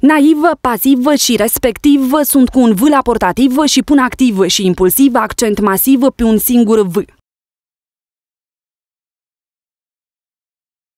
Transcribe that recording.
Naivă, pasivă și respectivă sunt cu un V la portativă și pun activ și impulsiv accent masiv pe un singur V.